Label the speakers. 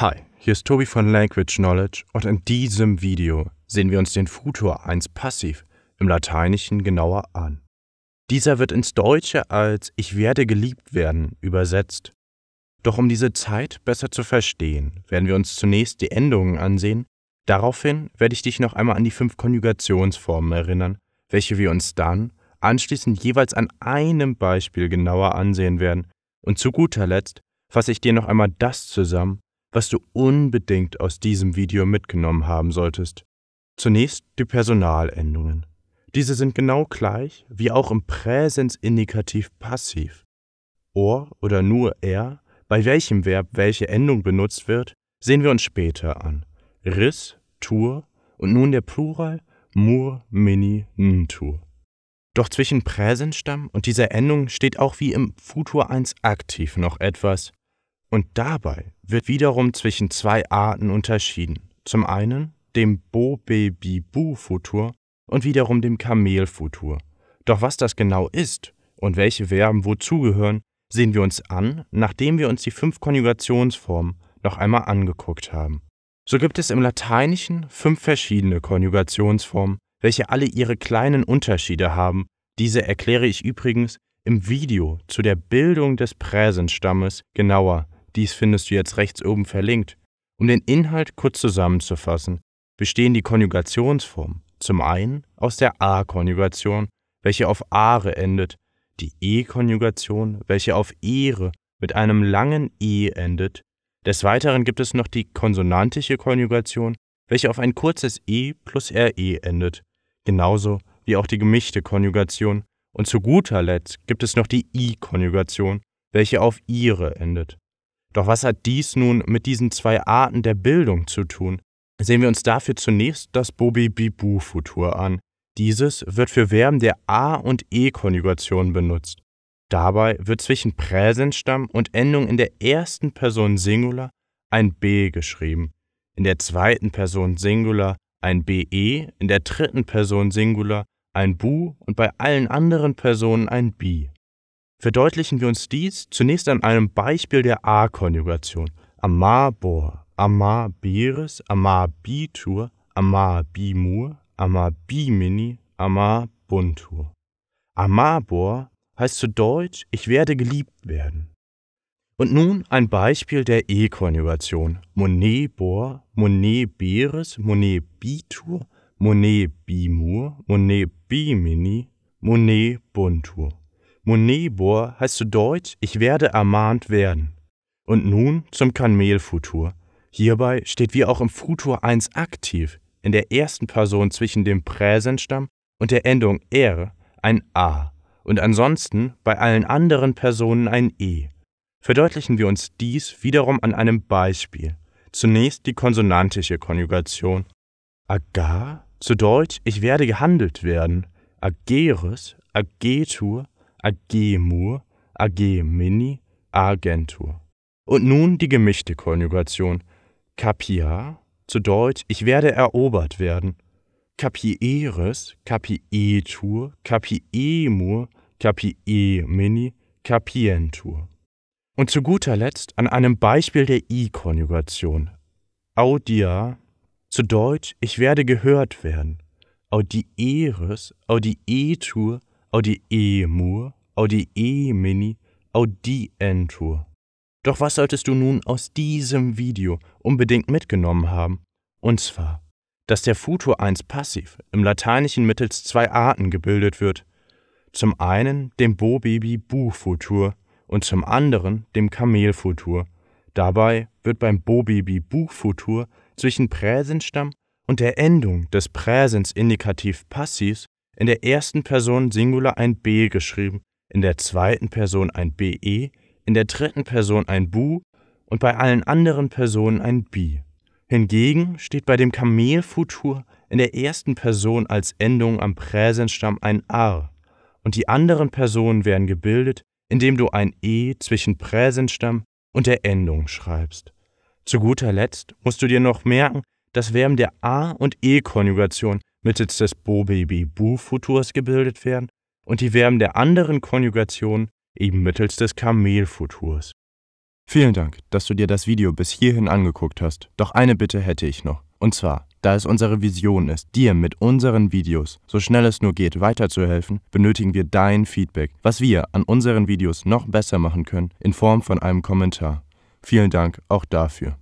Speaker 1: Hi, hier ist Tobi von Language Knowledge und in diesem Video sehen wir uns den Futur 1 Passiv im Lateinischen genauer an. Dieser wird ins Deutsche als Ich werde geliebt werden übersetzt. Doch um diese Zeit besser zu verstehen, werden wir uns zunächst die Endungen ansehen. Daraufhin werde ich dich noch einmal an die fünf Konjugationsformen erinnern, welche wir uns dann anschließend jeweils an einem Beispiel genauer ansehen werden. Und zu guter Letzt fasse ich dir noch einmal das zusammen, was du unbedingt aus diesem Video mitgenommen haben solltest. Zunächst die Personalendungen. Diese sind genau gleich wie auch im Präsensindikativ passiv. Or oder nur er, bei welchem Verb welche Endung benutzt wird, sehen wir uns später an. Riss, tur und nun der Plural mur, mini, ntur. Doch zwischen Präsensstamm und dieser Endung steht auch wie im Futur 1 aktiv noch etwas, und dabei wird wiederum zwischen zwei Arten unterschieden. Zum einen dem Bo-Be-Bi-Bu-Futur und wiederum dem Kamelfutur. Doch was das genau ist und welche Verben wozu gehören, sehen wir uns an, nachdem wir uns die fünf Konjugationsformen noch einmal angeguckt haben. So gibt es im Lateinischen fünf verschiedene Konjugationsformen, welche alle ihre kleinen Unterschiede haben. Diese erkläre ich übrigens im Video zu der Bildung des Präsenstammes genauer dies findest du jetzt rechts oben verlinkt. Um den Inhalt kurz zusammenzufassen, bestehen die Konjugationsformen zum einen aus der A-Konjugation, welche auf are endet, die E-Konjugation, welche auf Ehre mit einem langen E endet. Des Weiteren gibt es noch die konsonantische Konjugation, welche auf ein kurzes E plus RE endet, genauso wie auch die gemischte Konjugation. Und zu guter Letzt gibt es noch die I-Konjugation, welche auf ihre endet. Doch was hat dies nun mit diesen zwei Arten der Bildung zu tun? Sehen wir uns dafür zunächst das Bobi-Bibu-Futur an. Dieses wird für Verben der A- und E-Konjugation benutzt. Dabei wird zwischen Präsensstamm und Endung in der ersten Person Singular ein B geschrieben, in der zweiten Person Singular ein BE, in der dritten Person Singular ein Bu und bei allen anderen Personen ein Bi. Verdeutlichen wir uns dies zunächst an einem Beispiel der A-Konjugation. Amabor, amabiris, amabitur, amabimur, amabimini, amabuntur. Amabor heißt zu Deutsch, ich werde geliebt werden. Und nun ein Beispiel der E-Konjugation. Monebor, moneberes, monebitur, monebimur, monebimini, monebuntur. Monebor heißt zu Deutsch, ich werde ermahnt werden. Und nun zum Kanmelfutur. Hierbei steht wie auch im Futur 1 aktiv in der ersten Person zwischen dem Präsentstamm und der Endung er ein a und ansonsten bei allen anderen Personen ein e. Verdeutlichen wir uns dies wiederum an einem Beispiel. Zunächst die konsonantische Konjugation. Agar, zu Deutsch, ich werde gehandelt werden. Ageres, agetur, AG Mur, AG Mini, Agentur. Und nun die gemischte Konjugation. Capia, zu Deutsch, ich werde erobert werden. Capieres, capietur, capiemur, capiemini, capientur. Und zu guter Letzt an einem Beispiel der I-Konjugation. Audia, zu Deutsch, ich werde gehört werden. Audieres, audietur, Audiemur, Audi E Mini, Audi N-Tour. Doch was solltest du nun aus diesem Video unbedingt mitgenommen haben? Und zwar, dass der Futur 1 passiv im Lateinischen mittels zwei Arten gebildet wird. Zum einen dem Bo-Baby Bobaby futur und zum anderen dem Kamelfutur. Dabei wird beim Bo-Baby Bobaby futur zwischen Präsensstamm und der Endung des präsens indikativ Passivs in der ersten Person Singular ein B geschrieben in der zweiten Person ein BE, in der dritten Person ein Bu und bei allen anderen Personen ein Bi. Hingegen steht bei dem Kamelfutur in der ersten Person als Endung am Präsensstamm ein ar und die anderen Personen werden gebildet, indem du ein e zwischen Präsensstamm und der Endung schreibst. Zu guter Letzt musst du dir noch merken, dass Verben der a und e Konjugation mittels des bobebi bu Futurs gebildet werden und die Verben der anderen Konjugation eben mittels des Kamelfuturs. Vielen Dank, dass du dir das Video bis hierhin angeguckt hast. Doch eine Bitte hätte ich noch. Und zwar, da es unsere Vision ist, dir mit unseren Videos so schnell es nur geht weiterzuhelfen, benötigen wir dein Feedback, was wir an unseren Videos noch besser machen können, in Form von einem Kommentar. Vielen Dank auch dafür.